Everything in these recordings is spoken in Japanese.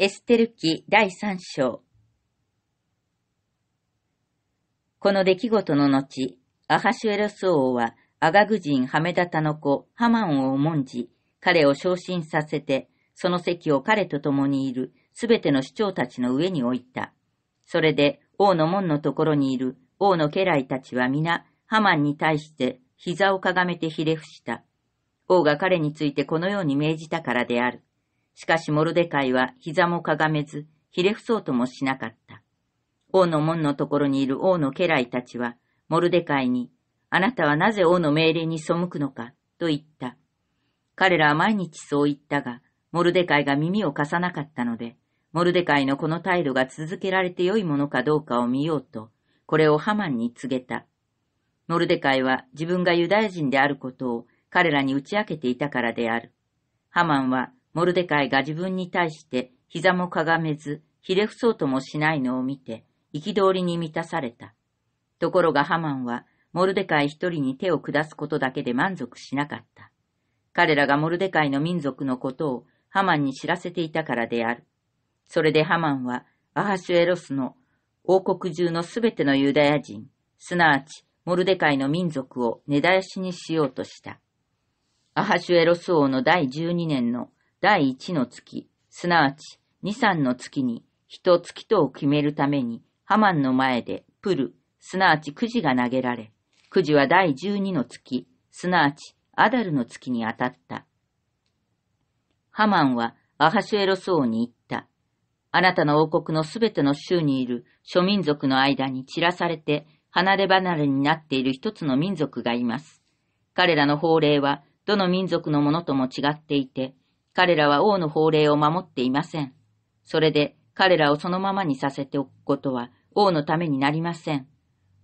エステル記第三章。この出来事の後、アハシュエロス王はアガグ人ハメダタの子ハマンを重んじ、彼を昇進させて、その席を彼と共にいるすべての首長たちの上に置いた。それで王の門のところにいる王の家来たちは皆ハマンに対して膝をかがめてひれ伏した。王が彼についてこのように命じたからである。しかしモルデカイは膝もかがめず、ひれ伏そうともしなかった。王の門のところにいる王の家来たちは、モルデカイに、あなたはなぜ王の命令に背くのか、と言った。彼らは毎日そう言ったが、モルデカイが耳を貸さなかったので、モルデカイのこの態度が続けられてよいものかどうかを見ようと、これをハマンに告げた。モルデカイは自分がユダヤ人であることを彼らに打ち明けていたからである。ハマンはモルデカイが自分に対して膝もかがめず、ひれ伏そうともしないのを見て、憤りに満たされた。ところがハマンは、モルデカイ一人に手を下すことだけで満足しなかった。彼らがモルデカイの民族のことをハマンに知らせていたからである。それでハマンは、アハシュエロスの王国中のすべてのユダヤ人、すなわちモルデカイの民族を根絶やしにしようとした。アハシュエロス王の第12年の第一の月、すなわち二三の月に、人月とを決めるために、ハマンの前で、プル、すなわちくじが投げられ、くじは第十二の月、すなわちアダルの月に当たった。ハマンはアハシュエロスに言った。あなたの王国のすべての州にいる諸民族の間に散らされて離れ離れになっている一つの民族がいます。彼らの法令はどの民族のものとも違っていて、彼らは王の法令を守っていません。それで彼らをそのままにさせておくことは王のためになりません。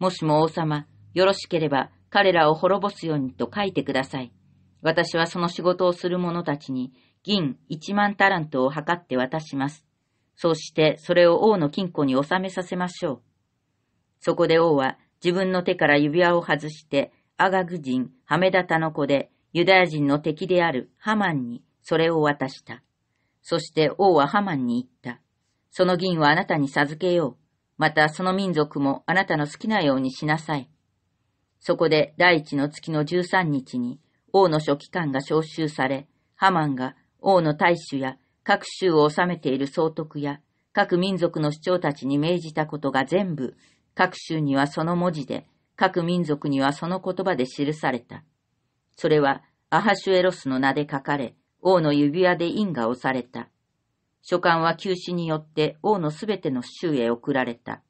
もしも王様、よろしければ彼らを滅ぼすようにと書いてください。私はその仕事をする者たちに銀一万タラントを測って渡します。そうしてそれを王の金庫に納めさせましょう。そこで王は自分の手から指輪を外して、アガグ人、ハメダタの子で、ユダヤ人の敵であるハマンにそれを渡した。そして王はハマンに言った。その銀はあなたに授けよう。またその民族もあなたの好きなようにしなさい。そこで第一の月の13日に王の書記官が召集され、ハマンが王の大衆や各州を治めている総督や各民族の主張たちに命じたことが全部、各州にはその文字で、各民族にはその言葉で記された。それはアハシュエロスの名で書かれ、王の指輪で印が押された。書簡は休止によって王のすべての州へ送られた。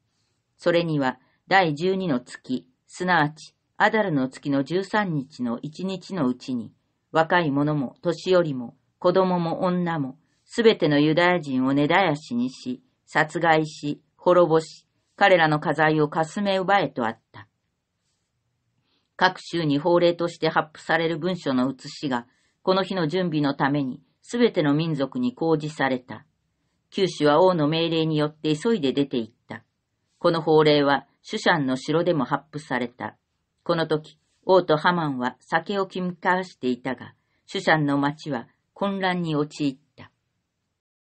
それには第十二の月、すなわちアダルの月の十三日の一日のうちに、若い者も年寄りも子供も女も、すべてのユダヤ人を根絶やしにし、殺害し、滅ぼし、彼らの家財をかすめ奪えとあった。各州に法令として発布される文書の写しがこの日の準備のために、すべての民族に公示された。九州は王の命令によって急いで出て行った。この法令は、シュシャンの城でも発布された。この時、王とハマンは酒をかわしていたが、シュシャンの町は混乱に陥った。